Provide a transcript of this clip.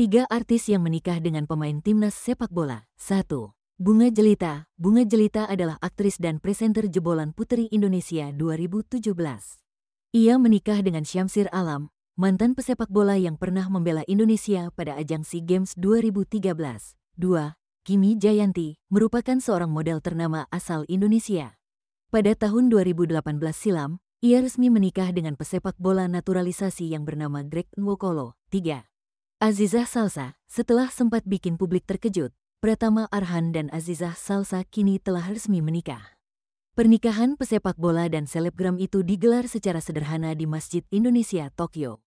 Tiga artis yang menikah dengan pemain timnas sepak bola. 1. Bunga Jelita. Bunga Jelita adalah aktris dan presenter jebolan Putri Indonesia 2017. Ia menikah dengan Syamsir Alam, mantan pesepak bola yang pernah membela Indonesia pada ajang SEA Games 2013. 2. Kimi Jayanti merupakan seorang model ternama asal Indonesia. Pada tahun 2018 silam, ia resmi menikah dengan pesepak bola naturalisasi yang bernama Greg Nwokolo. 3. Azizah Salsa, setelah sempat bikin publik terkejut, Pratama Arhan dan Azizah Salsa kini telah resmi menikah. Pernikahan pesepak bola dan selebgram itu digelar secara sederhana di Masjid Indonesia, Tokyo.